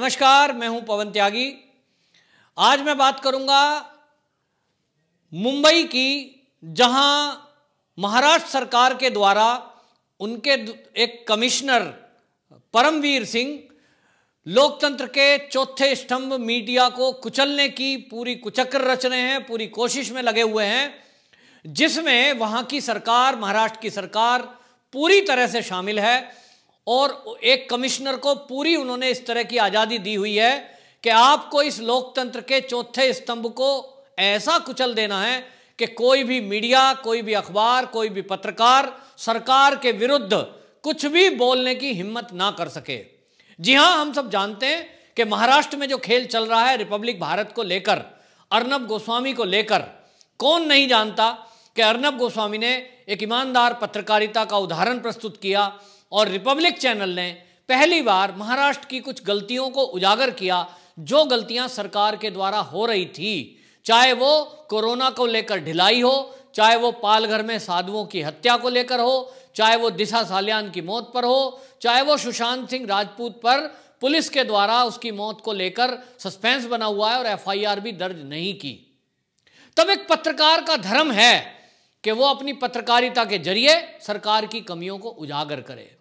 नमस्कार मैं हूं पवन त्यागी आज मैं बात करूंगा मुंबई की जहां महाराष्ट्र सरकार के द्वारा उनके एक कमिश्नर परमवीर सिंह लोकतंत्र के चौथे स्तंभ मीडिया को कुचलने की पूरी कुचक्र रच रहे हैं पूरी कोशिश में लगे हुए हैं जिसमें वहां की सरकार महाराष्ट्र की सरकार पूरी तरह से शामिल है और एक कमिश्नर को पूरी उन्होंने इस तरह की आज़ादी दी हुई है कि आपको इस लोकतंत्र के चौथे स्तंभ को ऐसा कुचल देना है कि कोई भी मीडिया कोई भी अखबार कोई भी पत्रकार सरकार के विरुद्ध कुछ भी बोलने की हिम्मत ना कर सके जी हां हम सब जानते हैं कि महाराष्ट्र में जो खेल चल रहा है रिपब्लिक भारत को लेकर अर्नब गोस्वामी को लेकर कौन नहीं जानता कि अर्नब गोस्वामी ने एक ईमानदार पत्रकारिता का उदाहरण प्रस्तुत किया और रिपब्लिक चैनल ने पहली बार महाराष्ट्र की कुछ गलतियों को उजागर किया जो गलतियां सरकार के द्वारा हो रही थी चाहे वो कोरोना को लेकर ढिलाई हो चाहे वो पालघर में साधुओं की हत्या को लेकर हो चाहे वो दिशा सालियान की मौत पर हो चाहे वो सुशांत सिंह राजपूत पर पुलिस के द्वारा उसकी मौत को लेकर सस्पेंस बना हुआ है और एफआईआर भी दर्ज नहीं की तब एक पत्रकार का धर्म है कि वो अपनी पत्रकारिता के जरिए सरकार की कमियों को उजागर करे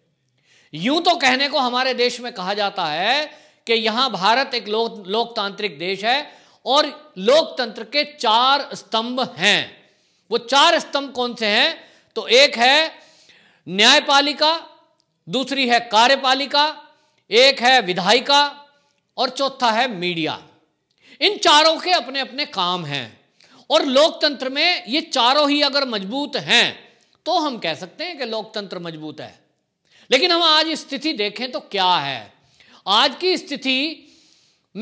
यूं तो कहने को हमारे देश में कहा जाता है कि यहां भारत एक लो, लोकतांत्रिक देश है और लोकतंत्र के चार स्तंभ हैं वो चार स्तंभ कौन से हैं तो एक है न्यायपालिका दूसरी है कार्यपालिका एक है विधायिका और चौथा है मीडिया इन चारों के अपने अपने काम हैं और लोकतंत्र में ये चारों ही अगर मजबूत हैं तो हम कह सकते हैं कि लोकतंत्र मजबूत है लेकिन हम आज स्थिति देखें तो क्या है आज की स्थिति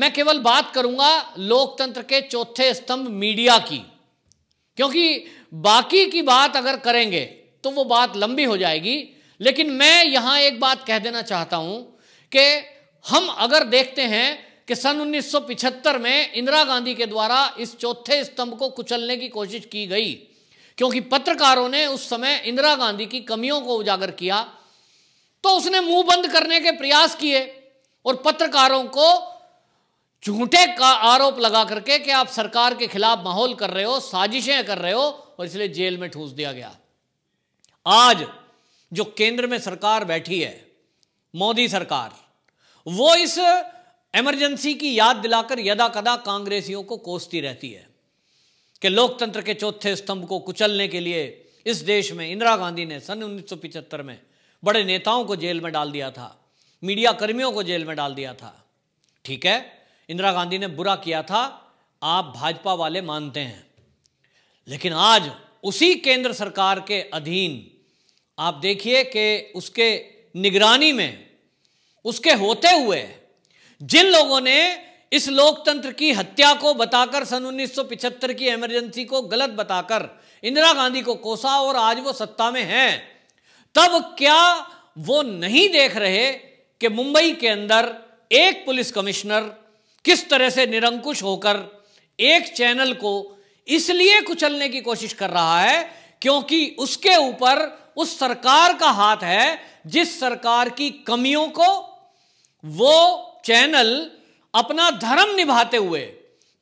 मैं केवल बात करूंगा लोकतंत्र के चौथे स्तंभ मीडिया की क्योंकि बाकी की बात अगर करेंगे तो वो बात लंबी हो जाएगी लेकिन मैं यहां एक बात कह देना चाहता हूं कि हम अगर देखते हैं कि सन 1975 में इंदिरा गांधी के द्वारा इस चौथे स्तंभ को कुचलने की कोशिश की गई क्योंकि पत्रकारों ने उस समय इंदिरा गांधी की कमियों को उजागर किया तो उसने मुंह बंद करने के प्रयास किए और पत्रकारों को झूठे का आरोप लगा करके कि आप सरकार के खिलाफ माहौल कर रहे हो साजिशें कर रहे हो और इसलिए जेल में ठूस दिया गया आज जो केंद्र में सरकार बैठी है मोदी सरकार वो इस इमरजेंसी की याद दिलाकर यदा कदा कांग्रेसियों को कोसती रहती है कि लोकतंत्र के चौथे स्तंभ को कुचलने के लिए इस देश में इंदिरा गांधी ने सन उन्नीस में बड़े नेताओं को जेल में डाल दिया था मीडिया कर्मियों को जेल में डाल दिया था ठीक है इंदिरा गांधी ने बुरा किया था आप भाजपा वाले मानते हैं लेकिन आज उसी केंद्र सरकार के अधीन आप देखिए कि उसके निगरानी में उसके होते हुए जिन लोगों ने इस लोकतंत्र की हत्या को बताकर सन 1975 की इमरजेंसी को गलत बताकर इंदिरा गांधी को कोसा और आज वो सत्ता में हैं तब क्या वो नहीं देख रहे कि मुंबई के अंदर एक पुलिस कमिश्नर किस तरह से निरंकुश होकर एक चैनल को इसलिए कुचलने की कोशिश कर रहा है क्योंकि उसके ऊपर उस सरकार का हाथ है जिस सरकार की कमियों को वो चैनल अपना धर्म निभाते हुए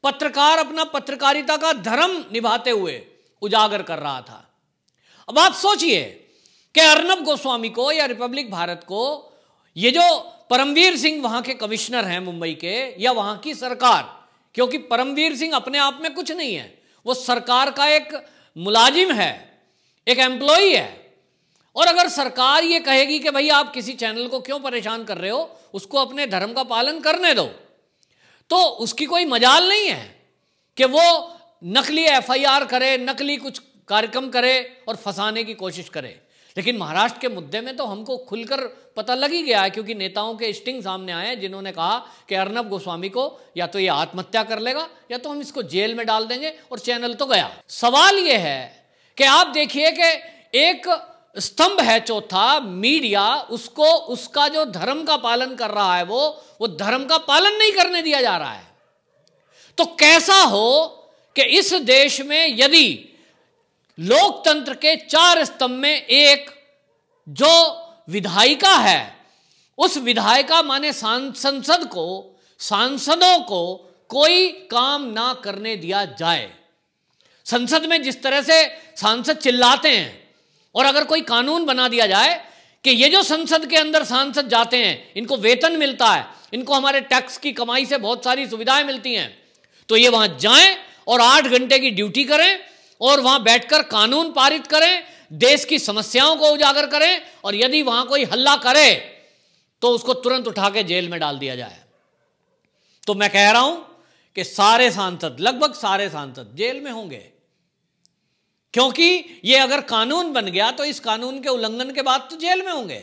पत्रकार अपना पत्रकारिता का धर्म निभाते हुए उजागर कर रहा था अब आप सोचिए कि अर्नब गोस्वामी को या रिपब्लिक भारत को ये जो परमवीर सिंह वहां के कमिश्नर हैं मुंबई के या वहां की सरकार क्योंकि परमवीर सिंह अपने आप में कुछ नहीं है वो सरकार का एक मुलाजिम है एक एम्प्लॉय है और अगर सरकार ये कहेगी कि भाई आप किसी चैनल को क्यों परेशान कर रहे हो उसको अपने धर्म का पालन करने दो तो उसकी कोई मजाल नहीं है कि वो नकली एफआईआर करे नकली कुछ कार्यक्रम करे और फंसाने की कोशिश करे लेकिन महाराष्ट्र के मुद्दे में तो हमको खुलकर पता लग ही गया है क्योंकि नेताओं के स्टिंग सामने आए हैं जिन्होंने कहा कि अर्नब गोस्वामी को या तो ये आत्महत्या कर लेगा या तो हम इसको जेल में डाल देंगे और चैनल तो गया सवाल ये है कि आप देखिए कि एक स्तंभ है चौथा मीडिया उसको उसका जो धर्म का पालन कर रहा है वो वो धर्म का पालन नहीं करने दिया जा रहा है तो कैसा हो कि इस देश में यदि लोकतंत्र के चार स्तंभ में एक जो विधायिका है उस विधायिका माने संसद को सांसदों को कोई काम ना करने दिया जाए संसद में जिस तरह से सांसद चिल्लाते हैं और अगर कोई कानून बना दिया जाए कि ये जो संसद के अंदर सांसद जाते हैं इनको वेतन मिलता है इनको हमारे टैक्स की कमाई से बहुत सारी सुविधाएं मिलती हैं तो ये वहां जाएं और आठ घंटे की ड्यूटी करें और वहां बैठकर कानून पारित करें देश की समस्याओं को उजागर करें और यदि वहां कोई हल्ला करे तो उसको तुरंत उठा के जेल में डाल दिया जाए तो मैं कह रहा हूं कि सारे सांसद लगभग सारे सांसद जेल में होंगे क्योंकि ये अगर कानून बन गया तो इस कानून के उल्लंघन के बाद तो जेल में होंगे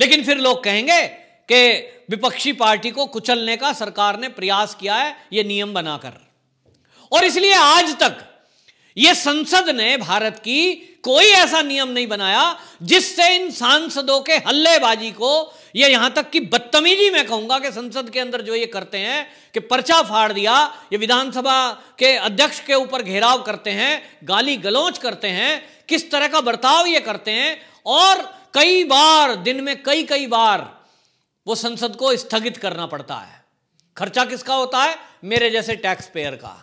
लेकिन फिर लोग कहेंगे कि विपक्षी पार्टी को कुचलने का सरकार ने प्रयास किया है यह नियम बनाकर और इसलिए आज तक यह संसद ने भारत की कोई ऐसा नियम नहीं बनाया जिससे इन सांसदों के हल्लेबाजी को या यहां तक कि बदतमीजी मैं कहूंगा कि संसद के अंदर जो ये करते हैं कि पर्चा फाड़ दिया ये विधानसभा के अध्यक्ष के ऊपर घेराव करते हैं गाली गलौच करते हैं किस तरह का बर्ताव ये करते हैं और कई बार दिन में कई कई बार वो संसद को स्थगित करना पड़ता है खर्चा किसका होता है मेरे जैसे टैक्स पेयर का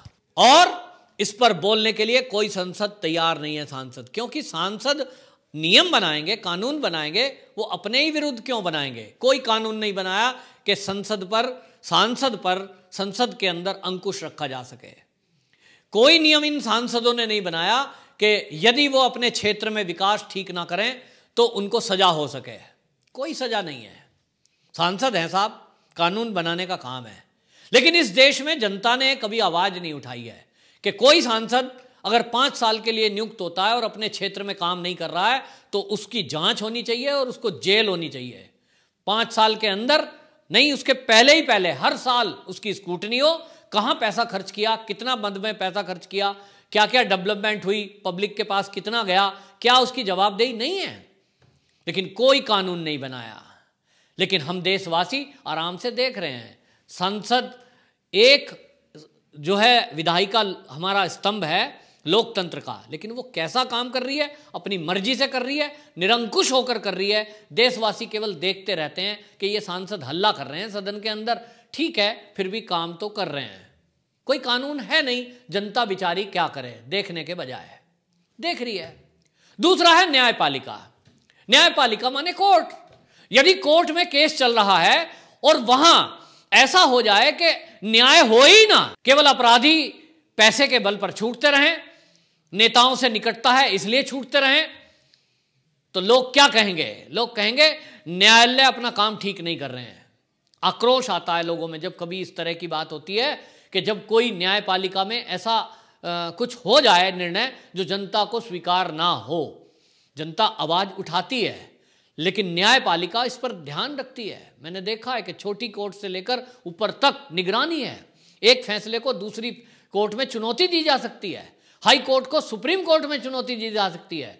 और इस पर बोलने के लिए कोई संसद तैयार नहीं है सांसद क्योंकि सांसद नियम बनाएंगे कानून बनाएंगे वो अपने ही विरुद्ध क्यों बनाएंगे कोई कानून नहीं बनाया कि संसद पर सांसद पर संसद के अंदर अंकुश रखा जा सके कोई नियम इन सांसदों ने नहीं बनाया कि यदि वो अपने क्षेत्र में विकास ठीक ना करें तो उनको सजा हो सके कोई सजा नहीं है सांसद हैं साहब कानून बनाने का काम है लेकिन इस देश में जनता ने कभी आवाज़ नहीं उठाई है कि कोई सांसद अगर पांच साल के लिए नियुक्त होता है और अपने क्षेत्र में काम नहीं कर रहा है तो उसकी जांच होनी चाहिए और उसको जेल होनी चाहिए पांच साल के अंदर नहीं उसके पहले ही पहले हर साल उसकी स्कूटनी हो कहां पैसा खर्च किया कितना बंद में पैसा खर्च किया क्या क्या डेवलपमेंट हुई पब्लिक के पास कितना गया क्या उसकी जवाबदेही नहीं है लेकिन कोई कानून नहीं बनाया लेकिन हम देशवासी आराम से देख रहे हैं संसद एक जो है विधायिका हमारा स्तंभ है लोकतंत्र का लेकिन वो कैसा काम कर रही है अपनी मर्जी से कर रही है निरंकुश होकर कर रही है देशवासी केवल देखते रहते हैं कि ये सांसद हल्ला कर रहे हैं सदन के अंदर ठीक है फिर भी काम तो कर रहे हैं कोई कानून है नहीं जनता बिचारी क्या करे देखने के बजाय देख रही है दूसरा है न्यायपालिका न्यायपालिका माने कोर्ट यदि कोर्ट में केस चल रहा है और वहां ऐसा हो जाए कि न्याय हो ही ना केवल अपराधी पैसे के बल पर छूटते रहें नेताओं से निकटता है इसलिए छूटते रहें तो लोग क्या कहेंगे लोग कहेंगे न्यायालय अपना काम ठीक नहीं कर रहे हैं आक्रोश आता है लोगों में जब कभी इस तरह की बात होती है कि जब कोई न्यायपालिका में ऐसा आ, कुछ हो जाए निर्णय जो जनता को स्वीकार ना हो जनता आवाज उठाती है लेकिन न्यायपालिका इस पर ध्यान रखती है मैंने देखा है कि छोटी कोर्ट से लेकर ऊपर तक निगरानी है एक फैसले को दूसरी कोर्ट में चुनौती दी जा सकती है हाई कोर्ट को सुप्रीम कोर्ट में चुनौती दी जा सकती है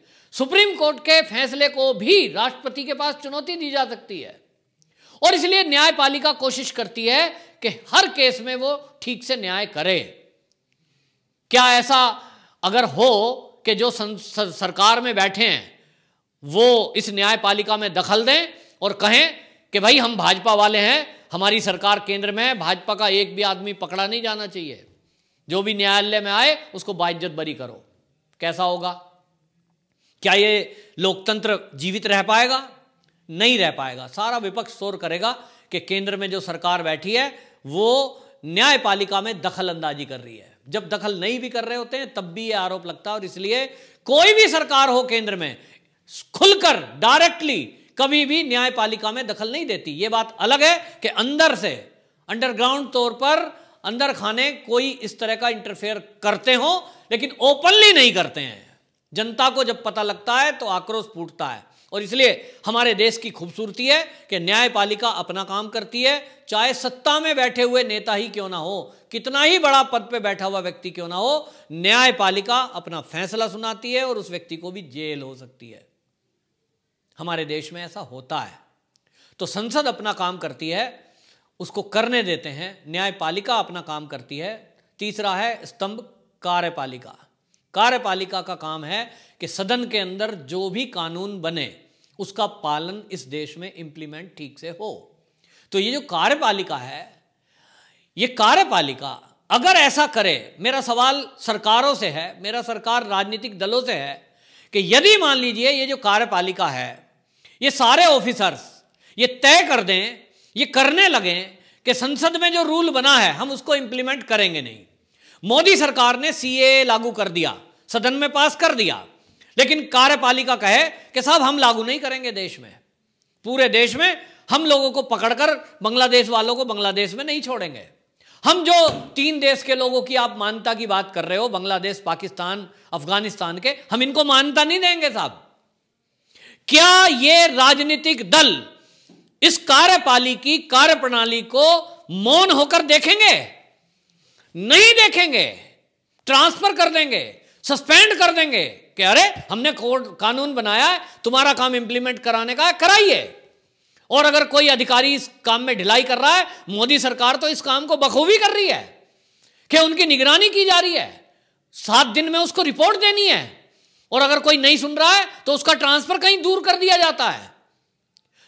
सुप्रीम कोर्ट के फैसले को भी राष्ट्रपति के पास चुनौती दी जा सकती है और इसलिए न्यायपालिका कोशिश करती है कि हर केस में वो ठीक से न्याय करे क्या ऐसा अगर हो कि जो सरकार में बैठे हैं वो इस न्यायपालिका में दखल दें और कहें कि भाई हम भाजपा वाले हैं हमारी सरकार केंद्र में है भाजपा का एक भी आदमी पकड़ा नहीं जाना चाहिए जो भी न्यायालय में आए उसको बाइज्जत बरी करो कैसा होगा क्या ये लोकतंत्र जीवित रह पाएगा नहीं रह पाएगा सारा विपक्ष शोर करेगा कि केंद्र में जो सरकार बैठी है वो न्यायपालिका में दखल अंदाजी कर रही है जब दखल नहीं भी कर रहे होते हैं तब भी ये आरोप लगता है और इसलिए कोई भी सरकार हो केंद्र में खुलकर डायरेक्टली कभी भी न्यायपालिका में दखल नहीं देती ये बात अलग है कि अंदर से अंडरग्राउंड तौर पर अंदर खाने कोई इस तरह का इंटरफेयर करते हो लेकिन ओपनली नहीं करते हैं जनता को जब पता लगता है तो आक्रोश फूटता है और इसलिए हमारे देश की खूबसूरती है कि न्यायपालिका अपना काम करती है चाहे सत्ता में बैठे हुए नेता ही क्यों ना हो कितना ही बड़ा पद पे बैठा हुआ व्यक्ति क्यों ना हो न्यायपालिका अपना फैसला सुनाती है और उस व्यक्ति को भी जेल हो सकती है हमारे देश में ऐसा होता है तो संसद अपना काम करती है उसको करने देते हैं न्यायपालिका अपना काम करती है तीसरा है स्तंभ कार्यपालिका कार्यपालिका का काम है कि सदन के अंदर जो भी कानून बने उसका पालन इस देश में इंप्लीमेंट ठीक से हो तो ये जो कार्यपालिका है ये कार्यपालिका अगर ऐसा करे मेरा सवाल सरकारों से है मेरा सरकार राजनीतिक दलों से है कि यदि मान लीजिए ये जो कार्यपालिका है ये सारे ऑफिसर्स ये तय कर दें ये करने लगे कि संसद में जो रूल बना है हम उसको इंप्लीमेंट करेंगे नहीं मोदी सरकार ने सीए लागू कर दिया सदन में पास कर दिया लेकिन कार्यपालिका कहे कि साहब हम लागू नहीं करेंगे देश में पूरे देश में हम लोगों को पकड़कर बांग्लादेश वालों को बांग्लादेश में नहीं छोड़ेंगे हम जो तीन देश के लोगों की आप मानता की बात कर रहे हो बांग्लादेश पाकिस्तान अफगानिस्तान के हम इनको मानता नहीं देंगे साहब क्या ये राजनीतिक दल इस कार्यपाली की कार्यप्रणाली को मौन होकर देखेंगे नहीं देखेंगे ट्रांसफर कर देंगे सस्पेंड कर देंगे कि अरे हमने कोर्ट कानून बनाया है तुम्हारा काम इंप्लीमेंट कराने का कराइए और अगर कोई अधिकारी इस काम में ढिलाई कर रहा है मोदी सरकार तो इस काम को बखूबी कर रही है कि उनकी निगरानी की जा रही है सात दिन में उसको रिपोर्ट देनी है और अगर कोई नहीं सुन रहा है तो उसका ट्रांसफर कहीं दूर कर दिया जाता है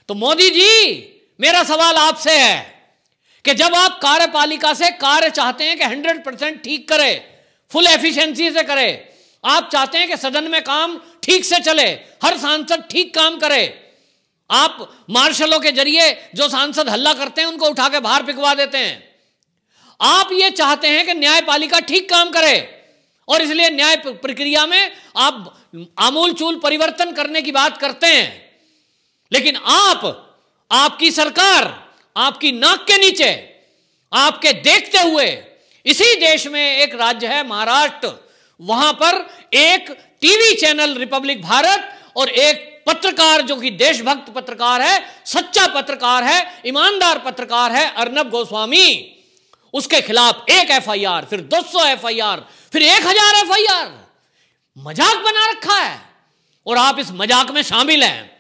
तो मोदी जी मेरा सवाल आपसे है कि जब आप कार्यपालिका से कार्य चाहते हैं कि हंड्रेड परसेंट ठीक करे फुल एफिशिएंसी से करे आप चाहते हैं कि सदन में काम ठीक से चले हर सांसद ठीक काम करे आप मार्शलों के जरिए जो सांसद हल्ला करते हैं उनको उठा के बाहर पिकवा देते हैं आप ये चाहते हैं कि न्यायपालिका ठीक काम करे और इसलिए न्याय प्रक्रिया में आप आमूल चूल परिवर्तन करने की बात करते हैं लेकिन आप आपकी सरकार आपकी नाक के नीचे आपके देखते हुए इसी देश में एक राज्य है महाराष्ट्र वहां पर एक टीवी चैनल रिपब्लिक भारत और एक पत्रकार जो कि देशभक्त पत्रकार है सच्चा पत्रकार है ईमानदार पत्रकार है अर्नब गोस्वामी उसके खिलाफ एक एफआईआर फिर 200 एफआईआर फिर एक हजार एफ मजाक बना रखा है और आप इस मजाक में शामिल हैं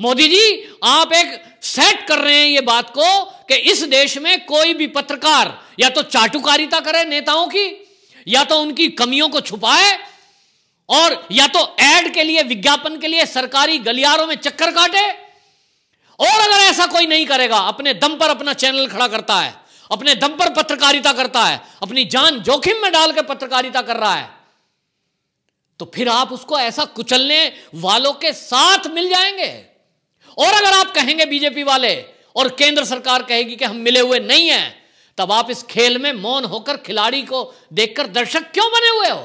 मोदी जी आप एक सेट कर रहे हैं ये बात को कि इस देश में कोई भी पत्रकार या तो चाटुकारिता करे नेताओं की या तो उनकी कमियों को छुपाए और या तो एड के लिए विज्ञापन के लिए सरकारी गलियारों में चक्कर काटे और अगर ऐसा कोई नहीं करेगा अपने दम पर अपना चैनल खड़ा करता है अपने दम पर पत्रकारिता करता है अपनी जान जोखिम में डाल के पत्रकारिता कर रहा है तो फिर आप उसको ऐसा कुचलने वालों के साथ मिल जाएंगे और अगर आप कहेंगे बीजेपी वाले और केंद्र सरकार कहेगी कि हम मिले हुए नहीं हैं तब आप इस खेल में मौन होकर खिलाड़ी को देखकर दर्शक क्यों बने हुए हो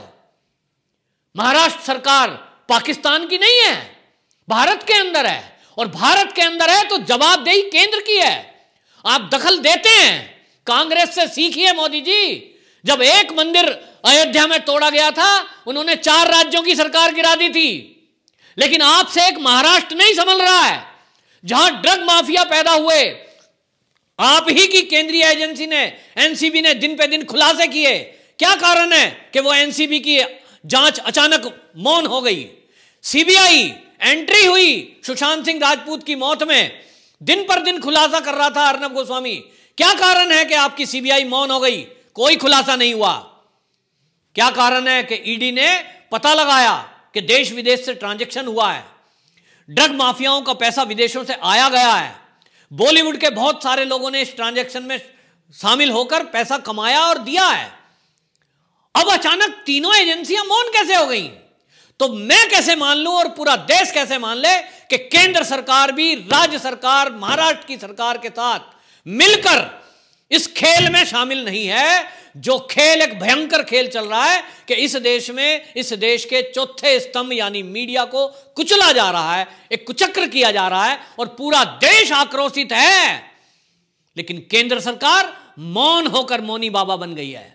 महाराष्ट्र सरकार पाकिस्तान की नहीं है भारत के अंदर है और भारत के अंदर है तो जवाबदेही केंद्र की है आप दखल देते हैं कांग्रेस से सीखिए मोदी जी जब एक मंदिर अयोध्या में तोड़ा गया था उन्होंने चार राज्यों की सरकार गिरा दी थी लेकिन आपसे एक महाराष्ट्र नहीं संभल रहा है जहां ड्रग माफिया पैदा हुए आप ही की केंद्रीय एजेंसी ने एनसीबी ने दिन पे दिन खुलासे किए क्या कारण है कि वो एनसीबी की जांच अचानक मौन हो गई सीबीआई एंट्री हुई सुशांत सिंह राजपूत की मौत में दिन पर दिन खुलासा कर रहा था अर्नब गोस्वामी क्या कारण है कि आपकी सीबीआई मौन हो गई कोई खुलासा नहीं हुआ क्या कारण है कि ईडी ने पता लगाया कि देश विदेश से ट्रांजेक्शन हुआ है ड्रग माफियाओं का पैसा विदेशों से आया गया है बॉलीवुड के बहुत सारे लोगों ने इस ट्रांजेक्शन में शामिल होकर पैसा कमाया और दिया है अब अचानक तीनों एजेंसियां मौन कैसे हो गई तो मैं कैसे मान लू और पूरा देश कैसे मान ले कि केंद्र सरकार भी राज्य सरकार महाराष्ट्र की सरकार के साथ मिलकर इस खेल में शामिल नहीं है जो खेल एक भयंकर खेल चल रहा है कि इस देश में इस देश के चौथे स्तंभ यानी मीडिया को कुचला जा रहा है एक कुचक्र किया जा रहा है और पूरा देश आक्रोशित है लेकिन केंद्र सरकार मौन होकर मोनी बाबा बन गई है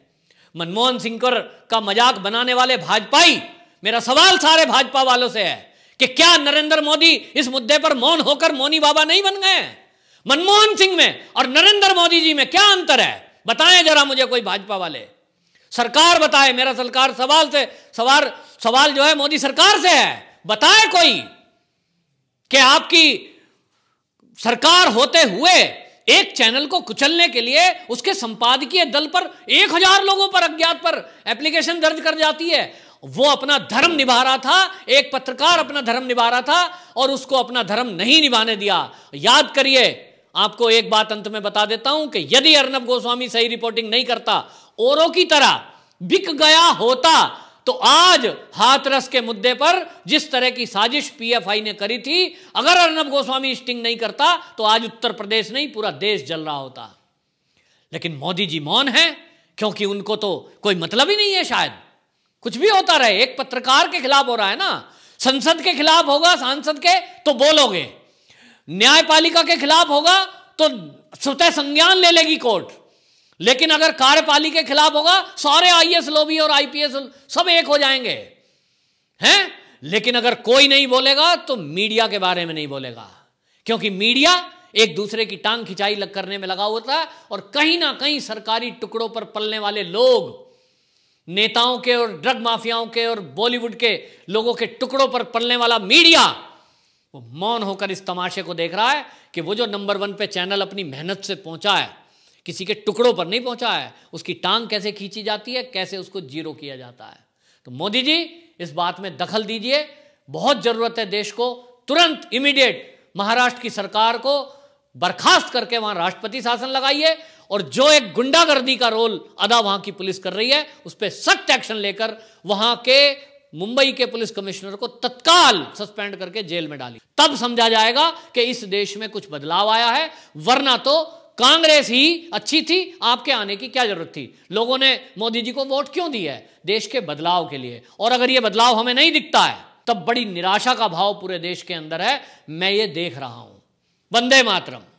मनमोहन सिंह कर का मजाक बनाने वाले भाजपाई मेरा सवाल सारे भाजपा वालों से है कि क्या नरेंद्र मोदी इस मुद्दे पर मौन होकर मोनी बाबा नहीं बन गए मनमोहन सिंह में और नरेंद्र मोदी जी में क्या अंतर है बताएं जरा मुझे कोई भाजपा वाले सरकार बताए मेरा सरकार सवाल से सवाल सवाल जो है मोदी सरकार से है बताए कोई कि आपकी सरकार होते हुए एक चैनल को कुचलने के लिए उसके संपादकीय दल पर एक हजार लोगों पर अज्ञात पर एप्लीकेशन दर्ज कर जाती है वो अपना धर्म निभा रहा था एक पत्रकार अपना धर्म निभा रहा था और उसको अपना धर्म नहीं निभाने दिया याद करिए आपको एक बात अंत में बता देता हूं कि यदि अर्नब गोस्वामी सही रिपोर्टिंग नहीं करता औरों की तरह बिक गया होता तो आज हाथरस के मुद्दे पर जिस तरह की साजिश पीएफआई ने करी थी अगर अर्नब गोस्वामी स्टिंग नहीं करता तो आज उत्तर प्रदेश नहीं पूरा देश जल रहा होता लेकिन मोदी जी मौन है क्योंकि उनको तो कोई मतलब ही नहीं है शायद कुछ भी होता रहे एक पत्रकार के खिलाफ हो रहा है ना संसद के खिलाफ होगा सांसद के तो बोलोगे न्यायपालिका के खिलाफ होगा तो स्वतः संज्ञान ले लेगी कोर्ट लेकिन अगर कार्यपाली के खिलाफ होगा सारे आईएएस लोबी और आईपीएस सब एक हो जाएंगे हैं लेकिन अगर कोई नहीं बोलेगा तो मीडिया के बारे में नहीं बोलेगा क्योंकि मीडिया एक दूसरे की टांग खिंचाई करने में लगा होता है और कहीं ना कहीं सरकारी टुकड़ों पर पलने वाले लोग नेताओं के और ड्रग माफियाओं के और बॉलीवुड के लोगों के टुकड़ों पर पलने वाला मीडिया वो मौन होकर इस तमाशे को देख रहा है कि वो जो नंबर वन पे चैनल अपनी मेहनत से पहुंचा है किसी के टुकड़ों पर नहीं पहुंचा है उसकी टांग कैसे खींची जाती है कैसे उसको जीरो किया जाता है तो मोदी जी इस बात में दखल दीजिए बहुत जरूरत है देश को तुरंत इमीडिएट महाराष्ट्र की सरकार को बर्खास्त करके वहां राष्ट्रपति शासन लगाइए और जो एक गुंडागर्दी का रोल अदा वहां की पुलिस कर रही है उस पर सख्त एक्शन लेकर वहां के मुंबई के पुलिस कमिश्नर को तत्काल सस्पेंड करके जेल में डाली तब समझा जाएगा कि इस देश में कुछ बदलाव आया है वरना तो कांग्रेस ही अच्छी थी आपके आने की क्या जरूरत थी लोगों ने मोदी जी को वोट क्यों दिया है देश के बदलाव के लिए और अगर ये बदलाव हमें नहीं दिखता है तब बड़ी निराशा का भाव पूरे देश के अंदर है मैं ये देख रहा हूं वंदे मातरम